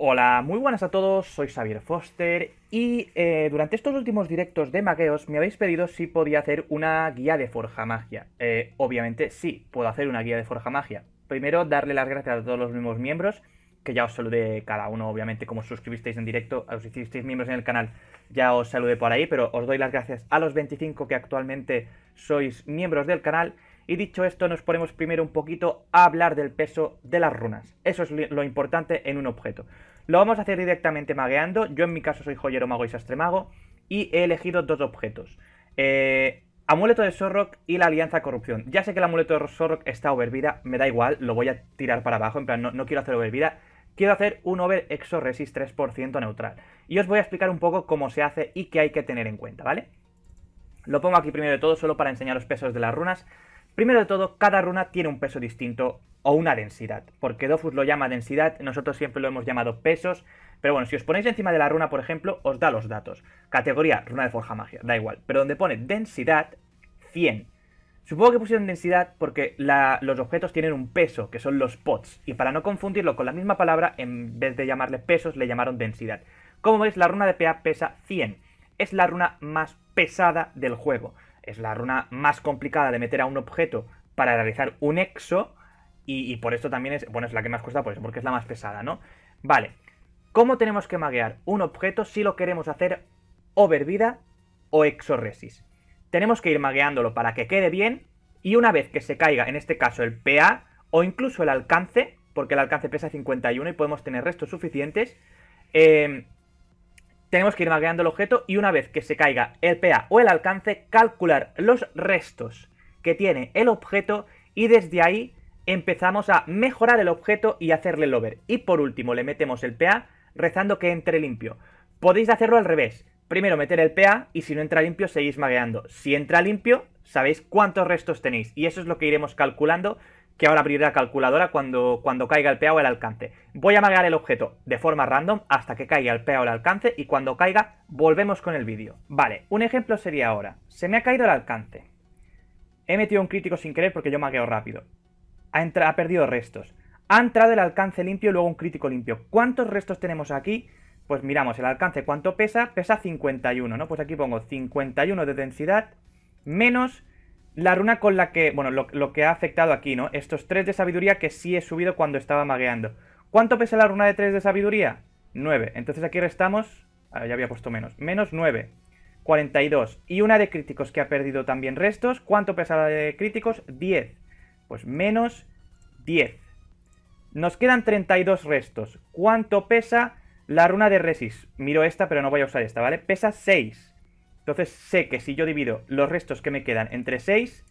Hola, muy buenas a todos, soy Xavier Foster y eh, durante estos últimos directos de magueos me habéis pedido si podía hacer una guía de Forja Magia. Eh, obviamente sí, puedo hacer una guía de Forja Magia. Primero, darle las gracias a todos los mismos miembros, que ya os saludé cada uno, obviamente, como os suscribisteis en directo, os hicisteis miembros en el canal, ya os saludé por ahí, pero os doy las gracias a los 25 que actualmente sois miembros del canal y dicho esto, nos ponemos primero un poquito a hablar del peso de las runas. Eso es lo importante en un objeto. Lo vamos a hacer directamente magueando. Yo en mi caso soy joyero, mago y mago Y he elegido dos objetos. Eh, amuleto de Sorrock y la Alianza Corrupción. Ya sé que el amuleto de Sorrock está overvida. Me da igual, lo voy a tirar para abajo. En plan, no, quiero hacer overvida. Quiero hacer un over exo 3% neutral. Y os voy a explicar un poco cómo se hace y qué hay que tener en cuenta, ¿vale? Lo pongo aquí primero de todo solo para enseñar los pesos de las runas. Primero de todo, cada runa tiene un peso distinto o una densidad, porque Dofus lo llama densidad, nosotros siempre lo hemos llamado pesos, pero bueno, si os ponéis encima de la runa, por ejemplo, os da los datos. Categoría, runa de forja magia, da igual, pero donde pone densidad, 100. Supongo que pusieron densidad porque los objetos tienen un peso, que son los pots, y para no confundirlo con la misma palabra, en vez de llamarle pesos, le llamaron densidad. Como veis, la runa de PA pesa 100. Es la runa más pesada del juego es la runa más complicada de meter a un objeto para realizar un exo. Y, por esto también es, bueno, es la que más cuesta por pues, porque es la más pesada, ¿no? Vale, ¿cómo tenemos que maguear un objeto si lo queremos hacer overvida o exorresis? Tenemos que ir magueándolo para que quede bien y una vez que se caiga, en este caso el PA o incluso el alcance, porque el alcance pesa 51 y podemos tener restos suficientes, eh, tenemos que ir magueando el objeto y una vez que se caiga el PA o el alcance, calcular los restos que tiene el objeto y desde ahí empezamos a mejorar el objeto y hacerle el over. Y por último le metemos el PA rezando que entre limpio. Podéis hacerlo al revés. Primero meter el PA y si no entra limpio seguís magueando. Si entra limpio sabéis cuántos restos tenéis y eso es lo que iremos calculando que ahora abriré la calculadora cuando, cuando caiga el PA o el alcance. Voy a marear el objeto de forma random hasta que caiga el PEA o el alcance y cuando caiga volvemos con el vídeo. Vale, un ejemplo sería ahora. Se me ha caído el alcance. He metido un crítico sin querer porque yo magueo rápido. Ha, ha perdido restos. Ha entrado el alcance limpio y luego un crítico limpio. ¿Cuántos restos tenemos aquí? Pues miramos el alcance, ¿cuánto pesa? Pesa 51, ¿no? Pues aquí pongo 51 de densidad menos la runa con la que, bueno, lo, que ha afectado aquí, ¿no? Estos 3 de sabiduría que sí he subido cuando estaba magueando. ¿Cuánto pesa la runa de 3 de sabiduría? 9. Entonces aquí restamos, ah, ya había puesto menos, menos 9. 42. Y una de críticos que ha perdido también restos. ¿Cuánto pesa la de críticos? 10. Pues menos 10. Nos quedan 32 restos. ¿Cuánto pesa la runa de Resis? Miro esta, pero no voy a usar esta, ¿vale? Pesa 6. Entonces sé que si yo divido los restos que me quedan entre 6,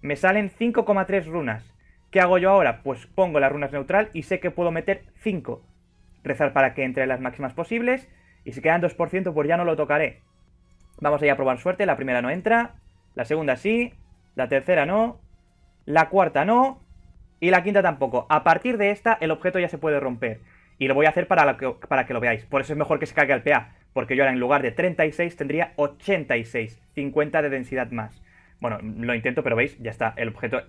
me salen 5,3 runas. ¿Qué hago yo ahora? Pues pongo las runas neutral y sé que puedo meter 5. Rezar para que entre las máximas posibles. Y si quedan 2%, pues ya no lo tocaré. Vamos ir a probar suerte. La primera no entra. La segunda sí. La tercera no. La cuarta no. Y la quinta tampoco. A partir de esta, el objeto ya se puede romper. Y lo voy a hacer para, que, para que lo veáis. Por eso es mejor que se caiga el PA porque yo ahora en lugar de 36 tendría 86, 50 de densidad más. Bueno, lo intento, pero veis, ya está, el objeto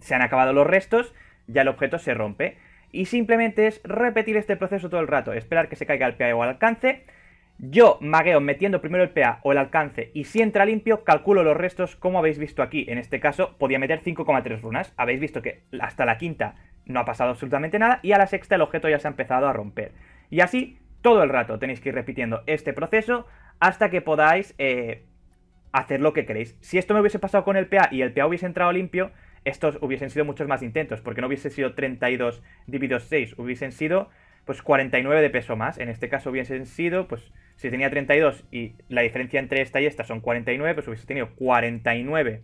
se han acabado los restos, ya el objeto se rompe. Y simplemente es repetir este proceso todo el rato, esperar que se caiga el PA o el alcance. Yo magueo metiendo primero el PA o el alcance y si entra limpio, calculo los restos como habéis visto aquí. En este caso podía meter 5,3 runas. Habéis visto que hasta la quinta no ha pasado absolutamente nada y a la sexta el objeto ya se ha empezado a romper. Y así todo el rato tenéis que ir repitiendo este proceso hasta que podáis eh, hacer lo que queréis. Si esto me hubiese pasado con el PA y el PA hubiese entrado limpio, estos hubiesen sido muchos más intentos, porque no hubiese sido 32 divididos 6, hubiesen sido pues 49 de peso más. En este caso hubiesen sido, pues si tenía 32 y la diferencia entre esta y esta son 49, pues hubiese tenido 49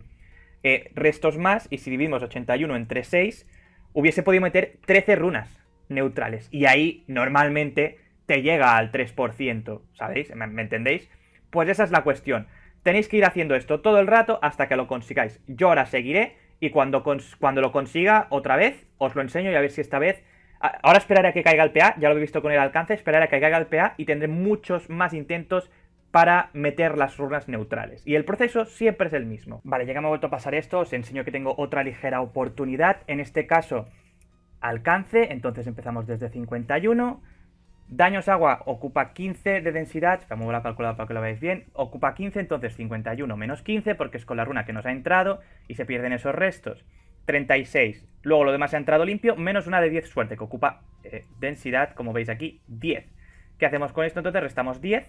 eh, restos más y si dividimos 81 entre 6, hubiese podido meter 13 runas neutrales. Y ahí normalmente te llega al 3%, ¿sabéis? ¿Me, entendéis? Pues esa es la cuestión. Tenéis que ir haciendo esto todo el rato hasta que lo consigáis. Yo ahora seguiré y cuando, cuando lo consiga otra vez, os lo enseño y a ver si esta vez... Ahora esperaré a que caiga el PA, ya lo he visto con el alcance, esperaré a que caiga el PA y tendré muchos más intentos para meter las runas neutrales. Y el proceso siempre es el mismo. Vale, ya que me ha vuelto a pasar esto, os enseño que tengo otra ligera oportunidad. En este caso, alcance, entonces empezamos desde 51 Daños agua ocupa 15 de densidad, como muy la calculadora para que lo veáis bien, ocupa 15, entonces 51 menos 15 porque es con la runa que nos ha entrado y se pierden esos restos. 36, luego lo demás ha entrado limpio, menos una de 10 suerte que ocupa eh, densidad, como veis aquí, 10. ¿Qué hacemos con esto? Entonces restamos 10.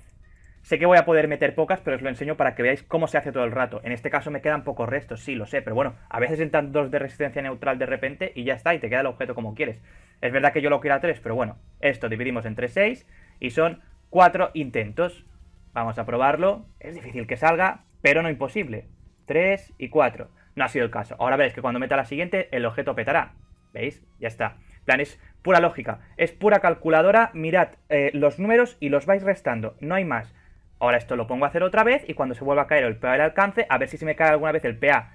Sé que voy a poder meter pocas, pero os lo enseño para que veáis cómo se hace todo el rato. En este caso me quedan pocos restos, sí, lo sé, pero bueno, a veces entran dos de resistencia neutral de repente y ya está, y te queda el objeto como quieres. Es verdad que yo lo quiero a 3, pero bueno, esto dividimos entre 6 y son 4 intentos. Vamos a probarlo. Es difícil que salga, pero no imposible. 3 y 4. No ha sido el caso. Ahora veis que cuando meta la siguiente, el objeto petará. ¿Veis? Ya está. plan, es pura lógica. Es pura calculadora. Mirad eh, los números y los vais restando. No hay más. Ahora esto lo pongo a hacer otra vez y cuando se vuelva a caer el PA del alcance, a ver si se me cae alguna vez el PA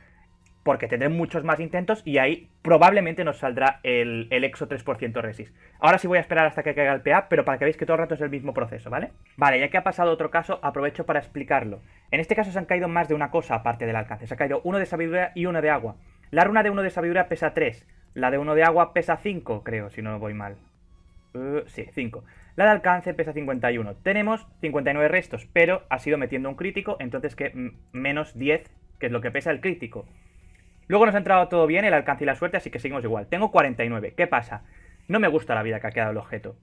porque tendré muchos más intentos y ahí probablemente nos saldrá el, EXO 3% resist. Ahora sí voy a esperar hasta que caiga el PA, pero para que veáis que todo el rato es el mismo proceso, ¿vale? Vale, ya que ha pasado otro caso, aprovecho para explicarlo. En este caso se han caído más de una cosa aparte del alcance. Se ha caído uno de sabiduría y uno de agua. La runa de uno de sabiduría pesa 3. La de uno de agua pesa 5, creo, si no voy mal. Eh, sí, 5. La de alcance pesa 51. Tenemos 59 restos, pero ha sido metiendo un crítico, entonces que menos 10, que es lo que pesa el crítico. Luego nos ha entrado todo bien, el alcance y la suerte, así que seguimos igual. Tengo 49. ¿Qué pasa? No me gusta la vida que ha quedado el objeto.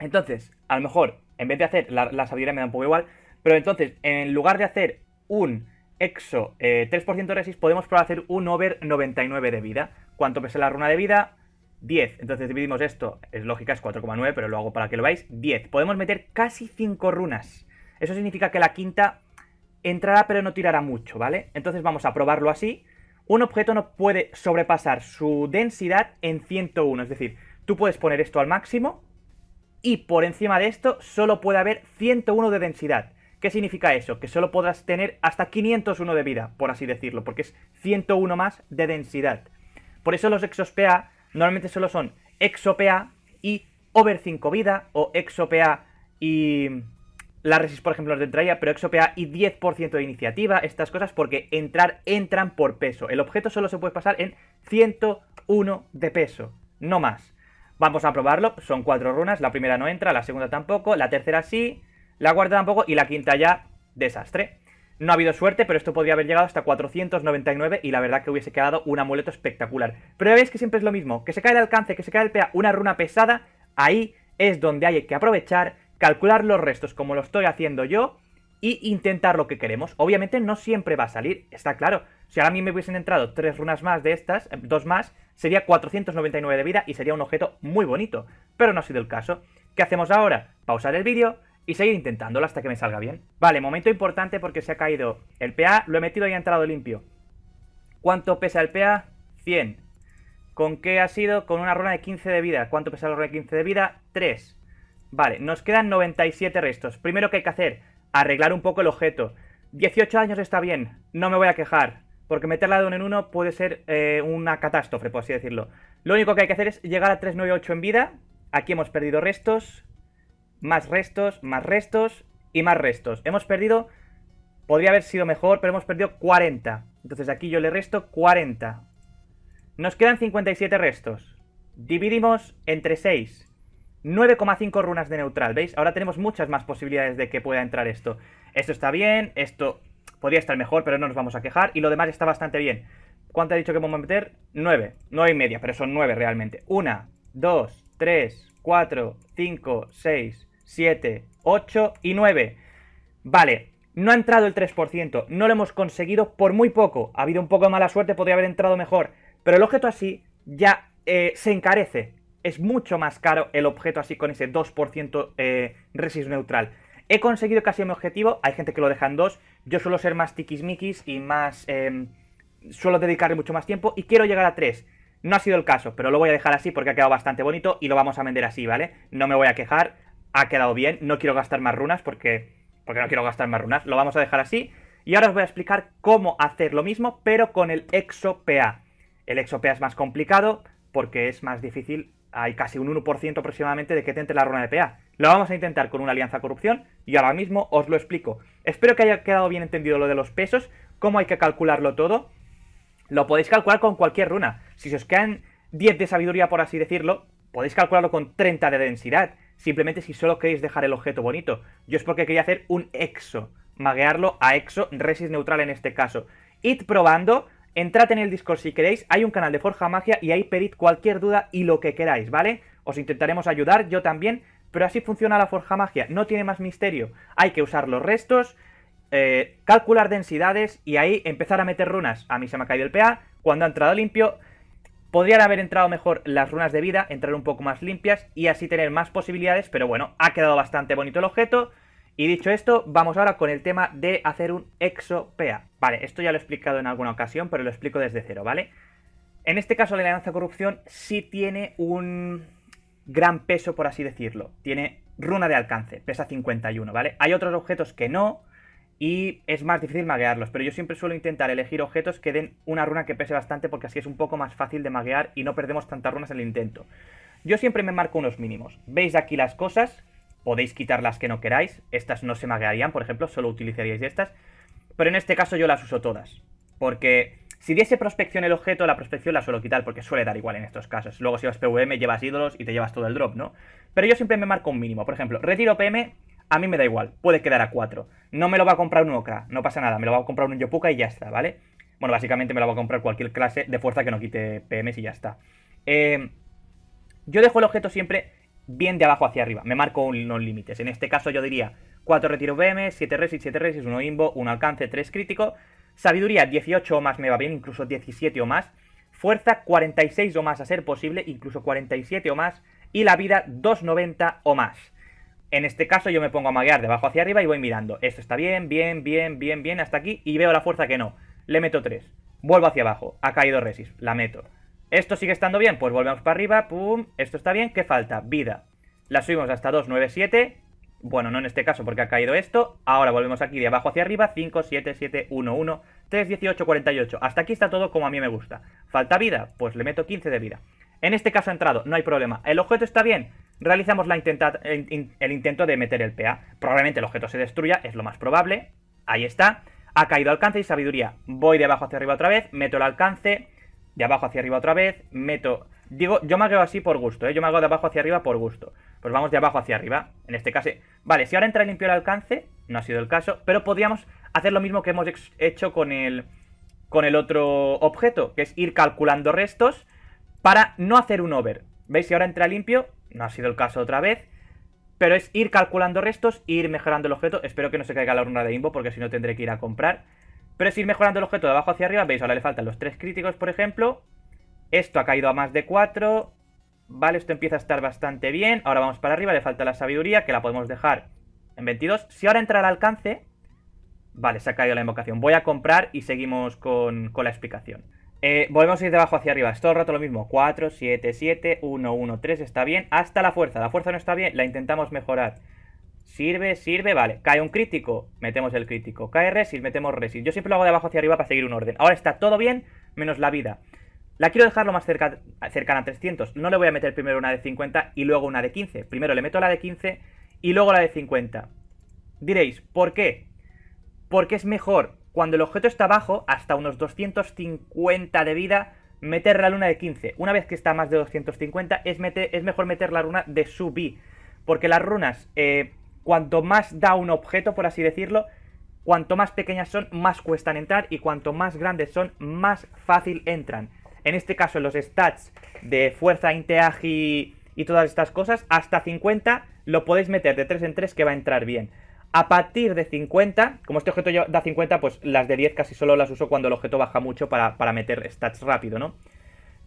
Entonces, a lo mejor, en vez de hacer, la, sabiduría me da un poco igual, pero entonces, en lugar de hacer un exo 3% eh, resist, podemos probar hacer un over 99 de vida. ¿Cuánto pesa la runa de vida? 10. Entonces dividimos esto, es lógica, es 4,9, pero lo hago para que lo veáis. 10. Podemos meter casi 5 runas. Eso significa que la quinta entrará pero no tirará mucho, ¿vale? Entonces vamos a probarlo así un objeto no puede sobrepasar su densidad en 101. Es decir, tú puedes poner esto al máximo y por encima de esto solo puede haber 101 de densidad. ¿Qué significa eso? Que solo podrás tener hasta 501 de vida, por así decirlo, porque es 101 más de densidad. Por eso los PA normalmente solo son PA y over 5 vida o PA y la resist, por ejemplo, de entraría, pero exopea y 10% de iniciativa, estas cosas, porque entrar entran por peso. El objeto solo se puede pasar en 101 de peso, no más. Vamos a probarlo, son cuatro runas, la primera no entra, la segunda tampoco, la tercera sí, la cuarta tampoco y la quinta ya, desastre. No ha habido suerte, pero esto podría haber llegado hasta 499 y la verdad que hubiese quedado un amuleto espectacular. Pero ya veis que siempre es lo mismo, que se cae el alcance, que se cae el PA, una runa pesada, ahí es donde hay que aprovechar calcular los restos como lo estoy haciendo yo y intentar lo que queremos. Obviamente no siempre va a salir, está claro. Si ahora a mí me hubiesen entrado tres runas más de estas, eh, dos más, sería 499 de vida y sería un objeto muy bonito. Pero no ha sido el caso. ¿Qué hacemos ahora? Pausar el vídeo y seguir intentándolo hasta que me salga bien. Vale, momento importante porque se ha caído el PA, lo he metido y ha entrado limpio. ¿Cuánto pesa el PA? 100. ¿Con qué ha sido? Con una runa de 15 de vida. ¿Cuánto pesa la runa de 15 de vida? 3. Vale, nos quedan 97 restos. Primero que hay que hacer, arreglar un poco el objeto. 18 años está bien, no me voy a quejar, porque meterla de uno en uno puede ser eh, una catástrofe, por así decirlo. Lo único que hay que hacer es llegar a 398 en vida. Aquí hemos perdido restos, más restos, más restos y más restos. Hemos perdido, podría haber sido mejor, pero hemos perdido 40. Entonces aquí yo le resto 40. Nos quedan 57 restos. Dividimos entre 6. 9,5 runas de neutral, ¿veis? Ahora tenemos muchas más posibilidades de que pueda entrar esto. Esto está bien, esto podría estar mejor, pero no nos vamos a quejar. Y lo demás está bastante bien. ¿Cuánto ha dicho que vamos a meter? 9. no hay media, pero son 9 realmente. 1, 2, 3, 4, 5, 6, 7, 8 y 9. Vale, no ha entrado el 3%. No lo hemos conseguido por muy poco. Ha habido un poco de mala suerte, podría haber entrado mejor. Pero el objeto así ya eh, se encarece es mucho más caro el objeto así con ese 2% eh, resist neutral. He conseguido casi mi objetivo, hay gente que lo deja en 2, yo suelo ser más tiquismiquis y más... Em, suelo dedicarle mucho más tiempo y quiero llegar a 3. No ha sido el caso, pero lo voy a dejar así porque ha quedado bastante bonito y lo vamos a vender así, ¿vale? No me voy a quejar, ha quedado bien, no quiero gastar más runas porque, porque no quiero gastar más runas, lo vamos a dejar así. Y ahora os voy a explicar cómo hacer lo mismo, pero con el EXO-PA. El EXO-PA es más complicado porque es más difícil hay casi un 1% aproximadamente de que te entre la runa de PA. Lo vamos a intentar con una alianza corrupción y ahora mismo os lo explico. Espero que haya quedado bien entendido lo de los pesos, cómo hay que calcularlo todo. Lo podéis calcular con cualquier runa. Si os quedan 10 de sabiduría, por así decirlo, podéis calcularlo con 30 de densidad. Simplemente si solo queréis dejar el objeto bonito. Yo es porque quería hacer un exo. Maguearlo a exo, resis neutral en este caso. Id probando Entrad en el Discord si queréis, hay un canal de Forja Magia y ahí pedid cualquier duda y lo que queráis, ¿vale? Os intentaremos ayudar, yo también, pero así funciona la Forja Magia, no tiene más misterio. Hay que usar los restos, eh, calcular densidades y ahí empezar a meter runas. A mí se me ha caído el PA, cuando ha entrado limpio, podrían haber entrado mejor las runas de vida, entrar un poco más limpias y así tener más posibilidades, pero bueno, ha quedado bastante bonito el objeto... Y dicho esto, vamos ahora con el tema de hacer un exopea. Vale, esto ya lo he explicado en alguna ocasión, pero lo explico desde cero, ¿vale? En este caso, la alianza corrupción sí tiene un gran peso, por así decirlo. Tiene runa de alcance, pesa 51, ¿vale? Hay otros objetos que no, y es más difícil maguearlos, pero yo siempre suelo intentar elegir objetos que den una runa que pese bastante porque así es un poco más fácil de maguear y no perdemos tantas runas en el intento. Yo siempre me marco unos mínimos. Veis aquí las cosas, podéis quitar las que no queráis. Estas no se maguearían, por ejemplo, solo utilizaríais estas. Pero en este caso yo las uso todas. Porque si diese prospección el objeto, la prospección la suelo quitar porque suele dar igual en estos casos. Luego si vas PVM, llevas ídolos y te llevas todo el drop, ¿no? Pero yo siempre me marco un mínimo. Por ejemplo, retiro PM, a mí me da igual, puede quedar a 4. No me lo va a comprar un Okra, no pasa nada, me lo va a comprar un Yopuka y ya está, ¿vale? Bueno, básicamente me lo va a comprar cualquier clase de fuerza que no quite PMs y ya está. Eh, yo dejo el objeto siempre bien de abajo hacia arriba. Me marco unos límites. En este caso yo diría 4 retiros BM, 7 resis, 7 resis, 1 imbo, 1 alcance, 3 crítico. Sabiduría 18 o más me va bien, incluso 17 o más. Fuerza 46 o más a ser posible, incluso 47 o más. Y la vida 290 o más. En este caso yo me pongo a maguear de abajo hacia arriba y voy mirando. Esto está bien, bien, bien, bien, bien, hasta aquí. Y veo la fuerza que no. Le meto 3. Vuelvo hacia abajo. Ha caído resis. La meto. Esto sigue estando bien, pues volvemos para arriba, pum, esto está bien, ¿qué falta? Vida. La subimos hasta 297, bueno, no en este caso porque ha caído esto, ahora volvemos aquí de abajo hacia arriba, 5, 7, 7, 1, 1, 3, 18, 48, hasta aquí está todo como a mí me gusta. ¿Falta vida? Pues le meto 15 de vida. En este caso ha entrado, no hay problema. ¿El objeto está bien? Realizamos la el intento de meter el PA. Probablemente el objeto se destruya, es lo más probable. Ahí está. Ha caído alcance y sabiduría. Voy de abajo hacia arriba otra vez, meto el alcance de abajo hacia arriba otra vez, meto... Digo, yo me hago así por gusto, ¿eh? Yo me hago de abajo hacia arriba por gusto. Pues vamos de abajo hacia arriba, en este caso... Vale, si ahora entra limpio el alcance, no ha sido el caso, pero podríamos hacer lo mismo que hemos hecho con el, con el otro objeto, que es ir calculando restos para no hacer un over. ¿Veis? Si ahora entra limpio, no ha sido el caso otra vez, pero es ir calculando restos, ir mejorando el objeto. Espero que no se caiga la urna de Imbo, porque si no tendré que ir a comprar. Pero es ir mejorando el objeto de abajo hacia arriba. Veis, ahora le faltan los tres críticos, por ejemplo. Esto ha caído a más de 4. Vale, esto empieza a estar bastante bien. Ahora vamos para arriba, le falta la sabiduría, que la podemos dejar en 22. Si ahora entra al alcance... Vale, se ha caído la invocación. Voy a comprar y seguimos con, la explicación. Eh, volvemos a ir de abajo hacia arriba. Es todo el rato lo mismo. 4, 7, 7, 1, 1, 3. Está bien. Hasta la fuerza. La fuerza no está bien. La intentamos mejorar. Sirve, sirve, vale. Cae un crítico, metemos el crítico. Cae resist, metemos resist. Yo siempre lo hago de abajo hacia arriba para seguir un orden. Ahora está todo bien, menos la vida. La quiero dejarlo más cerca, cercana a 300. No le voy a meter primero una de 50 y luego una de 15. Primero le meto la de 15 y luego la de 50. Diréis, ¿por qué? Porque es mejor, cuando el objeto está abajo, hasta unos 250 de vida, meter la luna de 15. Una vez que está más de 250, es, es mejor meter la runa de sub Porque las runas eh, cuanto más da un objeto, por así decirlo, cuanto más pequeñas son, más cuestan entrar y cuanto más grandes son, más fácil entran. En este caso, los stats de fuerza, inteagi y, todas estas cosas, hasta 50 lo podéis meter de 3 en 3 que va a entrar bien. A partir de 50, como este objeto ya da 50, pues las de 10 casi solo las uso cuando el objeto baja mucho para, para meter stats rápido, ¿no?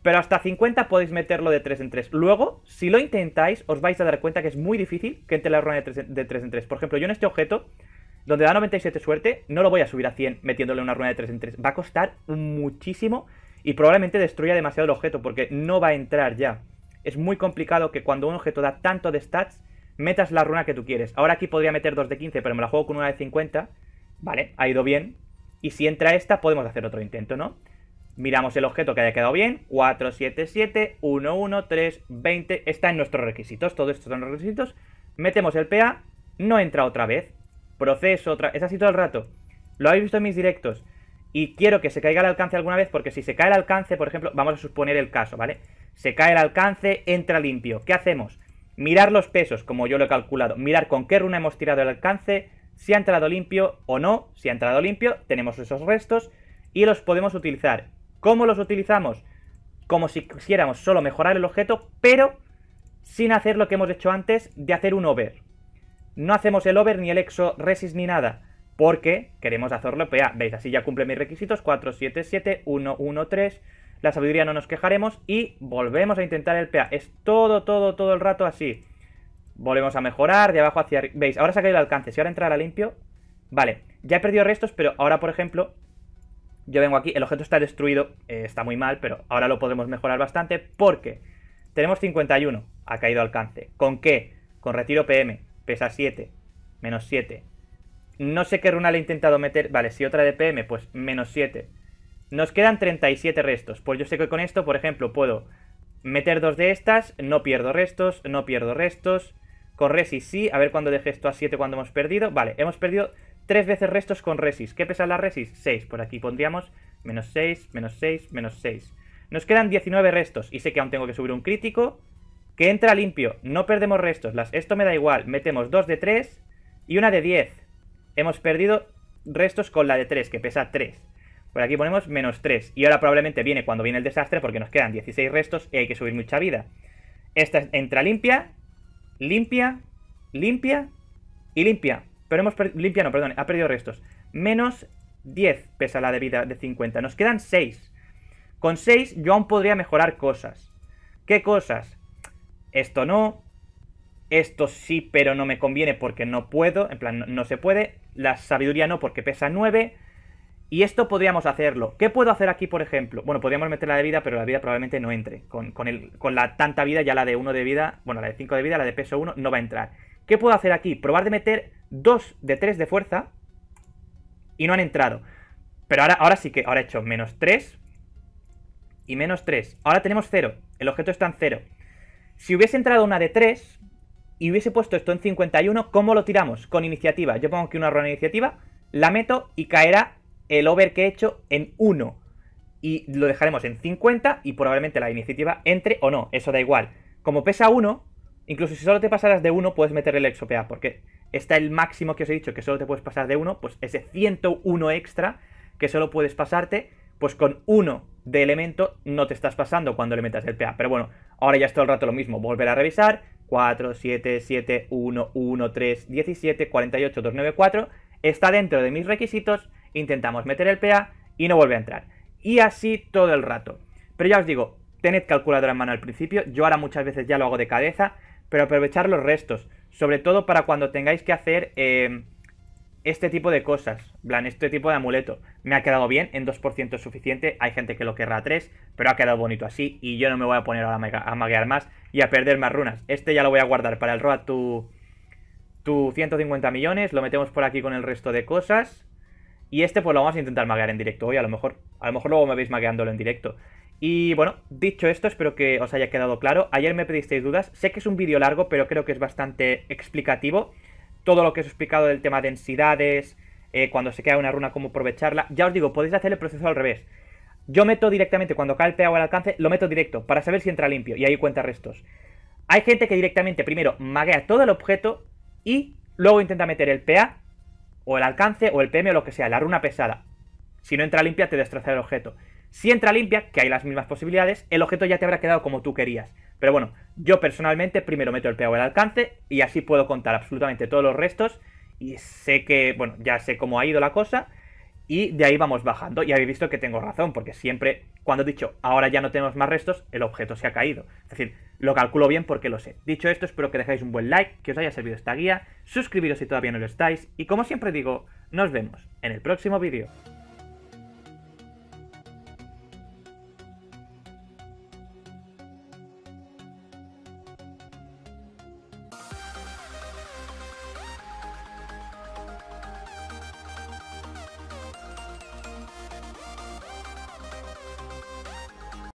Pero hasta 50 podéis meterlo de 3 en 3. Luego, si lo intentáis, os vais a dar cuenta que es muy difícil que entre la runa de 3 en, 3, 3. Por ejemplo, yo en este objeto, donde da 97 suerte, no lo voy a subir a 100 metiéndole una runa de 3 en 3. Va a costar muchísimo y probablemente destruya demasiado el objeto porque no va a entrar ya. Es muy complicado que cuando un objeto da tanto de stats, metas la runa que tú quieres. Ahora aquí podría meter 2 de 15, pero me la juego con una de 50. Vale, ha ido bien. Y si entra esta, podemos hacer otro intento, ¿no? miramos el objeto que haya quedado bien, 4, 7, 7, 1, 1, 3, 20, está en nuestros requisitos, todo esto son requisitos, metemos el PA, no entra otra vez, proceso otra, es así todo el rato, lo habéis visto en mis directos, y quiero que se caiga el alcance alguna vez, porque si se cae el alcance, por ejemplo, vamos a suponer el caso, ¿vale? Se cae el alcance, entra limpio, ¿qué hacemos? Mirar los pesos, como yo lo he calculado, mirar con qué runa hemos tirado el alcance, si ha entrado limpio o no, si ha entrado limpio, tenemos esos restos, y los podemos utilizar ¿Cómo los utilizamos? Como si quisiéramos solo mejorar el objeto, pero sin hacer lo que hemos hecho antes de hacer un over. No hacemos el over ni el exo resis ni nada, porque queremos hacerlo PA. ¿Veis? Así ya cumple mis requisitos, 4, 7, 7, 1, 1, 3. La sabiduría no nos quejaremos y volvemos a intentar el PA. Es todo, todo, todo el rato así. Volvemos a mejorar, de abajo hacia arriba. ¿Veis? Ahora se ha caído el alcance. Si ahora a limpio... Vale, ya he perdido restos, pero ahora, por ejemplo, yo vengo aquí, el objeto está destruido, eh, está muy mal, pero ahora lo podemos mejorar bastante porque tenemos 51, ha caído alcance. ¿Con qué? Con retiro PM, pesa 7, menos 7. No sé qué runa le he intentado meter, vale, si otra de PM, pues menos 7. Nos quedan 37 restos, pues yo sé que con esto, por ejemplo, puedo meter dos de estas, no pierdo restos, no pierdo restos. Con Resi sí, a ver cuándo deje esto a 7 cuando hemos perdido. Vale, hemos perdido 3 veces restos con resis. ¿Qué pesa la resis? 6. Por aquí pondríamos menos 6, menos 6, menos 6. Nos quedan 19 restos y sé que aún tengo que subir un crítico. Que entra limpio, no perdemos restos. esto me da igual, metemos 2 de 3 y una de 10. Hemos perdido restos con la de 3, que pesa 3. Por aquí ponemos menos 3. Y ahora probablemente viene cuando viene el desastre porque nos quedan 16 restos y hay que subir mucha vida. Esta entra limpia, limpia, limpia y limpia. Pero hemos perdido... Limpia no, perdón, ha perdido restos. Menos 10 pesa la de vida de 50. Nos quedan 6. Con 6 yo aún podría mejorar cosas. ¿Qué cosas? Esto no. Esto sí, pero no me conviene porque no puedo. En plan, no, se puede. La sabiduría no porque pesa 9. Y esto podríamos hacerlo. ¿Qué puedo hacer aquí, por ejemplo? Bueno, podríamos meter la de vida, pero la vida probablemente no entre. Con, con la tanta vida, ya la de 1 de vida, bueno, la de 5 de vida, la de peso 1, no va a entrar. ¿Qué puedo hacer aquí? Probar de meter 2 de 3 de fuerza y no han entrado. Pero ahora, ahora sí que, ahora he hecho menos 3 y menos 3. Ahora tenemos 0, el objeto está en 0. Si hubiese entrado una de 3 y hubiese puesto esto en 51, ¿cómo lo tiramos? Con iniciativa. Yo pongo aquí una ronda de iniciativa, la meto y caerá el over que he hecho en 1. Y lo dejaremos en 50 y probablemente la iniciativa entre o no, eso da igual. Como pesa 1, Incluso si solo te pasaras de uno, puedes meter el EXO-PA, porque está el máximo que os he dicho, que solo te puedes pasar de uno, pues ese 101 extra que solo puedes pasarte, pues con uno de elemento no te estás pasando cuando le metas el PA. Pero bueno, ahora ya es todo el rato lo mismo. Volver a revisar. 4, 7, 7, 1, 1, 3, 17, 48, 2, Está dentro de mis requisitos. Intentamos meter el PA y no vuelve a entrar. Y así todo el rato. Pero ya os digo, tened calculadora en mano al principio. Yo ahora muchas veces ya lo hago de cabeza pero aprovechar los restos, sobre todo para cuando tengáis que hacer em, este tipo de cosas, plan, este tipo de amuleto. Me ha quedado bien, en 2% es suficiente, hay gente que lo querrá a 3, pero ha quedado bonito así y yo no me voy a poner a maguear más y a perder más runas. Este ya lo voy a guardar para el Road tu, tu 150 millones, lo metemos por aquí con el resto de cosas. Y este pues lo vamos a intentar maguear en directo hoy, a lo mejor. A lo mejor luego me veis magueándolo en directo. Y bueno, dicho esto, espero que os haya quedado claro. Ayer me pedisteis dudas. Sé que es un vídeo largo, pero creo que es bastante explicativo. Todo lo que os he explicado del tema de densidades, eh, cuando se queda una runa, cómo aprovecharla. Ya os digo, podéis hacer el proceso al revés. Yo meto directamente, cuando cae el PA o el alcance, lo meto directo, para saber si entra limpio, y ahí cuenta restos. Hay gente que directamente primero maguea todo el objeto y luego intenta meter el PA, o el alcance, o el PM, o lo que sea, la runa pesada. Si no entra limpia, te destroza el objeto. Si entra limpia, que hay las mismas posibilidades, el objeto ya te habrá quedado como tú querías. Pero bueno, yo personalmente primero meto el pegado al alcance y así puedo contar absolutamente todos los restos y sé que, bueno, ya sé cómo ha ido la cosa y de ahí vamos bajando. Y habéis visto que tengo razón, porque siempre, cuando he dicho ahora ya no tenemos más restos, el objeto se ha caído. Es decir, lo calculo bien porque lo sé. Dicho esto, espero que dejéis un buen like, que os haya servido esta guía, suscribiros si todavía no lo estáis, y como siempre digo, nos vemos en el próximo vídeo.